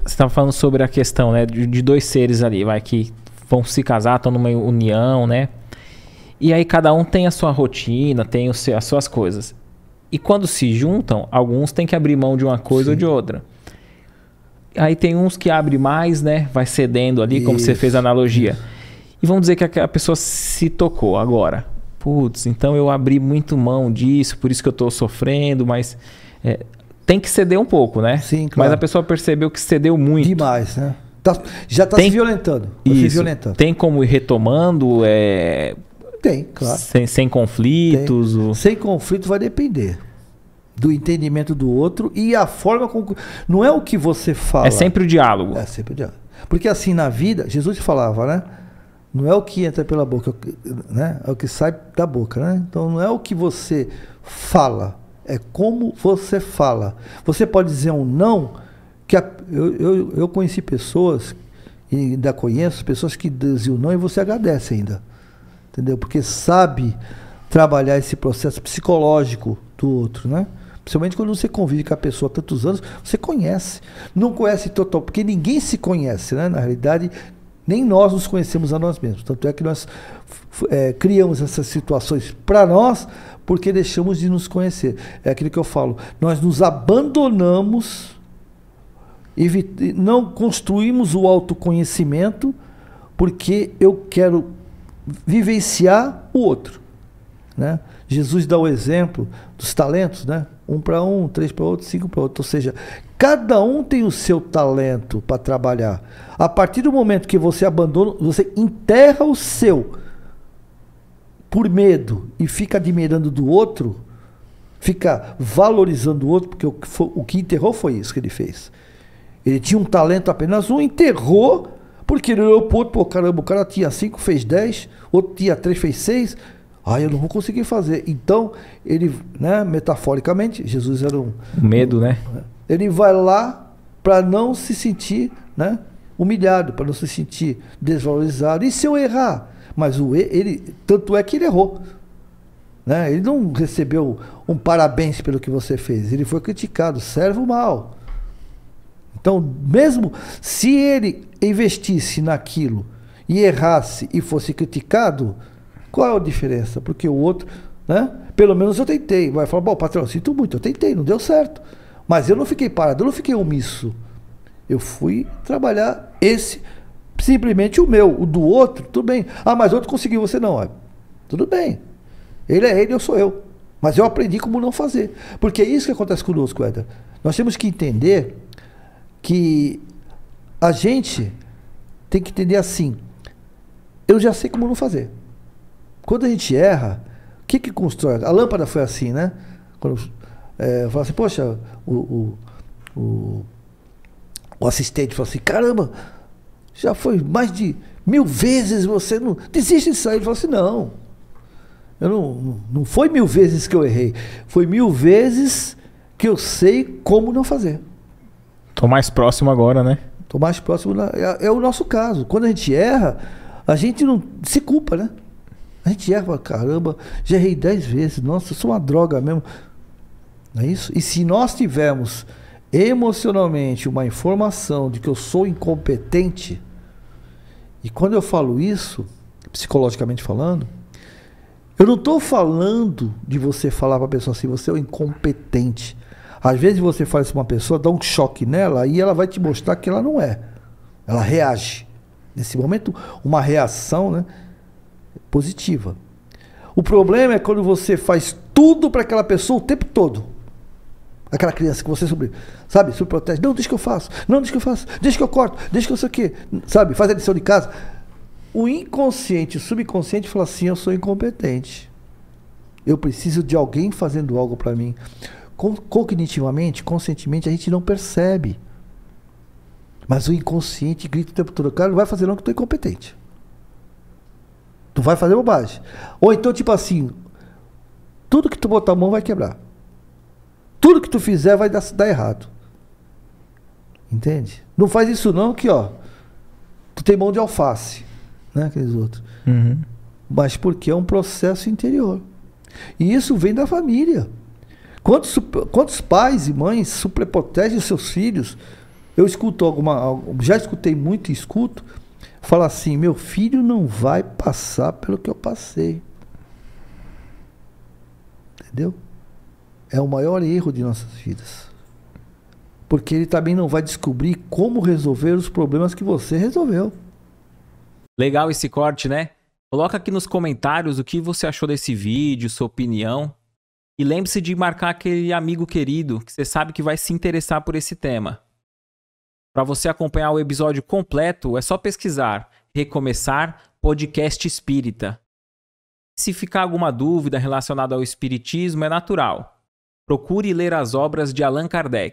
Você estava falando sobre a questão, né? De, de, dois seres ali, vai, que vão se casar, estão numa união, né? E aí cada um tem a sua rotina, tem o seu, as suas coisas. E quando se juntam, alguns têm que abrir mão de uma coisa Sim. ou de outra. Aí tem uns que abrem mais, né? Vai cedendo ali, Isso. como você fez a analogia. E vamos dizer que a pessoa se tocou agora. Putz, então eu abri muito mão disso, por isso que eu estou sofrendo, mas é, tem que ceder um pouco, né? Sim, claro. Mas a pessoa percebeu que cedeu muito. Demais, né? Tá, já está se violentando. Tá Isso. Se violentando. Tem como ir retomando? É... Tem, claro. Sem, sem conflitos? Sem conflito vai depender do entendimento do outro e a forma com Não é o que você fala. É sempre o diálogo. É sempre o diálogo. Porque assim, na vida, Jesus falava, né? Não é o que entra pela boca, né? É o que sai da boca, né? Então não é o que você fala, é como você fala. Você pode dizer um não, que a, eu, eu, eu conheci pessoas, ainda conheço pessoas que diziam não e você agradece ainda. Entendeu? Porque sabe trabalhar esse processo psicológico do outro, né? Principalmente quando você convive com a pessoa há tantos anos, você conhece. Não conhece total, porque ninguém se conhece, né? Na realidade, nem nós nos conhecemos a nós mesmos. Tanto é que nós é, criamos essas situações para nós porque deixamos de nos conhecer. É aquilo que eu falo. Nós nos abandonamos, não construímos o autoconhecimento porque eu quero vivenciar o outro. Né? Jesus dá o exemplo dos talentos, né? Um para um, três para outro, cinco para outro. Ou seja, cada um tem o seu talento para trabalhar. A partir do momento que você abandona, você enterra o seu por medo e fica admirando do outro, fica valorizando o outro, porque o que, foi, o que enterrou foi isso que ele fez. Ele tinha um talento apenas um, enterrou, porque ele olhou o outro, pô, caramba, o cara tinha cinco, fez dez, outro tinha três, fez seis ah, eu não vou conseguir fazer. Então, ele, né, metaforicamente, Jesus era um. Medo, né? É, ele vai lá para não se sentir né, humilhado, para não se sentir desvalorizado. E se eu errar? Mas o ele, tanto é que ele errou. Né? Ele não recebeu um parabéns pelo que você fez. Ele foi criticado, servo mal. Então, mesmo se ele investisse naquilo e errasse e fosse criticado, qual é a diferença? Porque o outro, né? Pelo menos eu tentei. Vai falar, bom, patrão, sinto muito, eu tentei, não deu certo. Mas eu não fiquei parado, eu não fiquei omisso. Eu fui trabalhar esse, simplesmente o meu. O do outro, tudo bem. Ah, mas outro conseguiu, você não. Ó. Ah, tudo bem. Ele é ele, eu sou eu. Mas eu aprendi como não fazer. Porque é isso que acontece conosco, Éder. Nós temos que entender que a gente tem que entender assim. Eu já sei como não fazer. Quando a gente erra, o que, que constrói? A lâmpada foi assim, né? Quando é, assim, poxa, o, o, o, o assistente falou assim, caramba, já foi mais de mil vezes você não. Desiste de sair. Ele falou assim, não. Eu não, não foi mil vezes que eu errei. Foi mil vezes que eu sei como não fazer. Tô mais próximo agora, né? Tô mais próximo. É, é o nosso caso. Quando a gente erra, a gente não se culpa, né? A gente erra, caramba, já errei dez vezes, nossa, eu sou uma droga mesmo. Não é isso? E se nós tivermos emocionalmente uma informação de que eu sou incompetente, e quando eu falo isso, psicologicamente falando, eu não estou falando de você falar para a pessoa assim, você é um incompetente. Às vezes você fala isso uma pessoa, dá um choque nela e ela vai te mostrar que ela não é. Ela reage. Nesse momento, uma reação, né? positiva. O problema é quando você faz tudo para aquela pessoa o tempo todo. Aquela criança que você sobre, sabe, subprotege. Não, deixa que eu faço. Não, deixa que eu faço. Deixa que eu corto. Deixa que eu sei o quê. Sabe, faz a lição de casa. O inconsciente, o subconsciente fala assim: eu sou incompetente. Eu preciso de alguém fazendo algo para mim. Cognitivamente, conscientemente, a gente não percebe. Mas o inconsciente grita o tempo todo: cara, não vai fazer não que eu estou incompetente. Tu vai fazer bobagem. Ou então, tipo assim, tudo que tu botar a mão vai quebrar. Tudo que tu fizer vai dar, dar errado. Entende? Não faz isso não que, ó, tu tem mão de alface, né, aqueles outros. Uhum. Mas porque é um processo interior. E isso vem da família. Quantos, quantos pais e mães superprotegem seus filhos? Eu escuto alguma. Já escutei muito e escuto Fala assim: meu filho não vai passar pelo que eu passei. Entendeu? É o maior erro de nossas vidas. Porque ele também não vai descobrir como resolver os problemas que você resolveu. Legal esse corte, né? Coloca aqui nos comentários o que você achou desse vídeo, sua opinião. E lembre-se de marcar aquele amigo querido que você sabe que vai se interessar por esse tema. Para você acompanhar o episódio completo, é só pesquisar Recomeçar Podcast Espírita. Se ficar alguma dúvida relacionada ao espiritismo, é natural. Procure ler as obras de Allan Kardec.